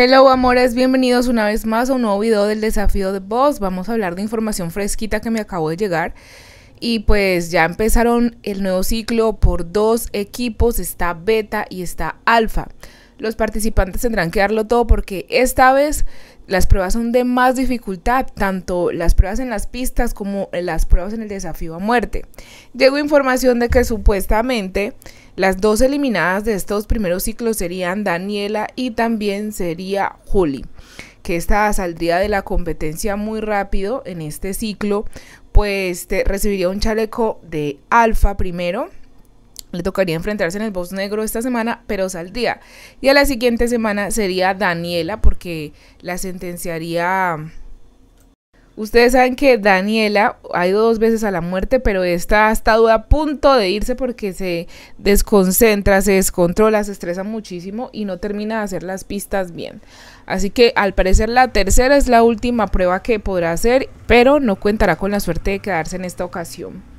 Hello amores, bienvenidos una vez más a un nuevo video del desafío de Boss. Vamos a hablar de información fresquita que me acabo de llegar. Y pues ya empezaron el nuevo ciclo por dos equipos, está beta y está alfa. Los participantes tendrán que darlo todo porque esta vez las pruebas son de más dificultad, tanto las pruebas en las pistas como las pruebas en el desafío a muerte. Llegó información de que supuestamente las dos eliminadas de estos primeros ciclos serían Daniela y también sería Juli, que esta saldría de la competencia muy rápido en este ciclo, pues recibiría un chaleco de alfa primero, le tocaría enfrentarse en el boss negro esta semana, pero saldría. Y a la siguiente semana sería Daniela, porque la sentenciaría... Ustedes saben que Daniela ha ido dos veces a la muerte, pero está hasta estado a punto de irse porque se desconcentra, se descontrola, se estresa muchísimo y no termina de hacer las pistas bien. Así que al parecer la tercera es la última prueba que podrá hacer, pero no contará con la suerte de quedarse en esta ocasión.